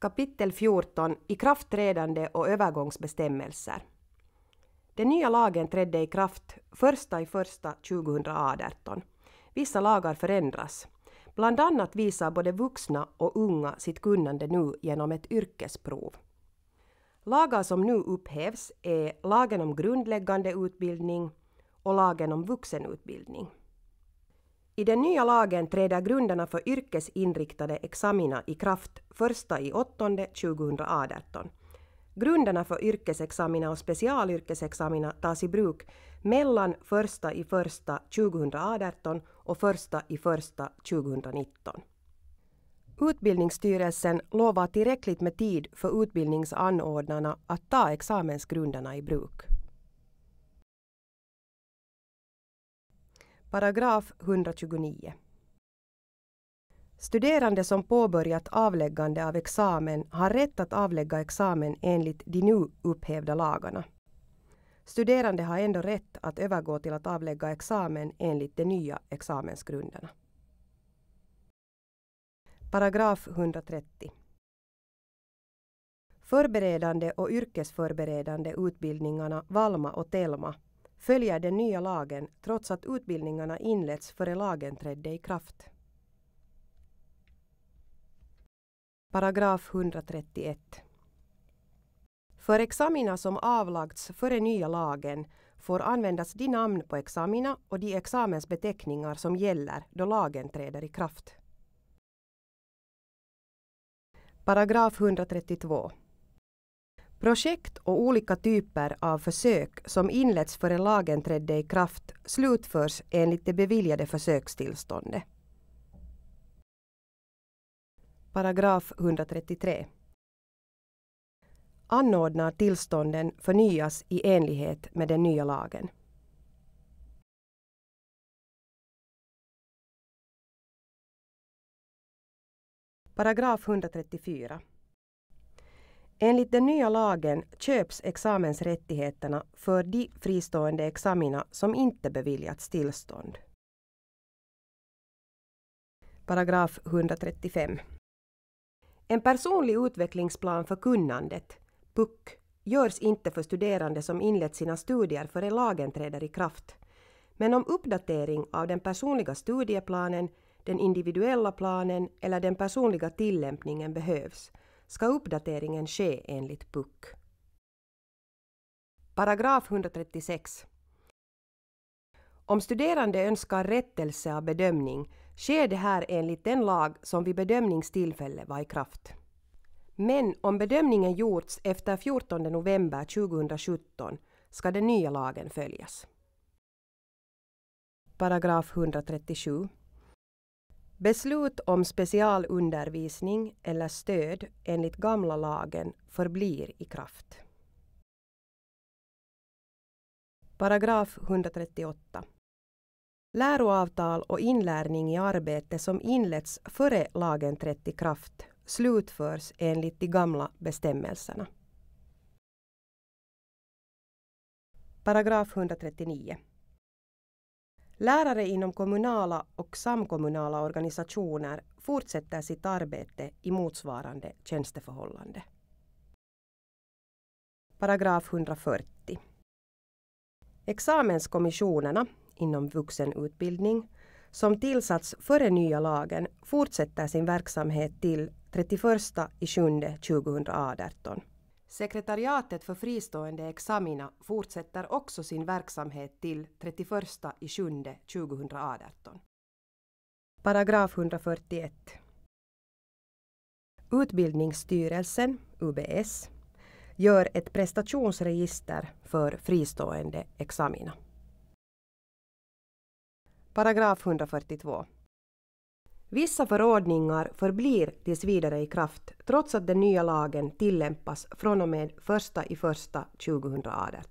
Kapitel 14 Ikraftträdande och övergångsbestämmelser. Den nya lagen trädde i kraft 1 i 1 2018. Vissa lagar förändras. Bland annat visar både vuxna och unga sitt kunnande nu genom ett yrkesprov. Lagar som nu upphävs är lagen om grundläggande utbildning och lagen om vuxenutbildning. I den nya lagen träder grunderna för yrkesinriktade examina i kraft 1 i 8 2018. Grunderna för yrkesexamina och specialyrkesexamina tas i bruk mellan 1 i 1 2018 och 1 i 1 2019. Utbildningsstyrelsen lovar tillräckligt med tid för utbildningsanordnarna att ta examensgrunderna i bruk. Paragraf 129. Studerande som påbörjat avläggande av examen har rätt att avlägga examen enligt de nu upphävda lagarna. Studerande har ändå rätt att övergå till att avlägga examen enligt de nya examensgrunderna. Paragraf 130. Förberedande och yrkesförberedande utbildningarna Valma och Telma följer den nya lagen trots att utbildningarna inletts före lagen trädde i kraft. Paragraf 131. För examina som avlagts före nya lagen får användas de namn på examina och de examensbeteckningar som gäller då lagen träder i kraft. Paragraf 132. Projekt och olika typer av försök som inletts före lagen trädde i kraft slutförs enligt det beviljade försökstillståndet. Paragraf 133. Anordnar tillstånden förnyas i enlighet med den nya lagen. Paragraf 134. Enligt den nya lagen köps examensrättigheterna för de fristående examina som inte beviljats tillstånd. Paragraf 135. En personlig utvecklingsplan för kunnandet, PUK, görs inte för studerande som inlett sina studier före lagen träder i kraft. Men om uppdatering av den personliga studieplanen, den individuella planen eller den personliga tillämpningen behövs ska uppdateringen ske enligt PUC. Paragraf 136. Om studerande önskar rättelse av bedömning sker det här enligt den lag som vid bedömningstillfälle var i kraft. Men om bedömningen gjorts efter 14 november 2017 ska den nya lagen följas. Paragraf 137. Beslut om specialundervisning eller stöd enligt gamla lagen förblir i kraft. Paragraf 138. Läroavtal och inlärning i arbete som inletts före lagen trätt i kraft slutförs enligt de gamla bestämmelserna. Paragraf 139. Lärare inom kommunala och samkommunala organisationer fortsätter sitt arbete i motsvarande tjänsteförhållande. Paragraf 140. Examenskommissionerna inom vuxenutbildning som tillsatts före nya lagen fortsätter sin verksamhet till 31 juli 2018. Sekretariatet för fristående examina fortsätter också sin verksamhet till 31 i 7 2018. Paragraf 141. Utbildningsstyrelsen, UBS, gör ett prestationsregister för fristående examina. Paragraf 142. Vissa förordningar förblir tills vidare i kraft trots att den nya lagen tillämpas från och med 1.1.2018.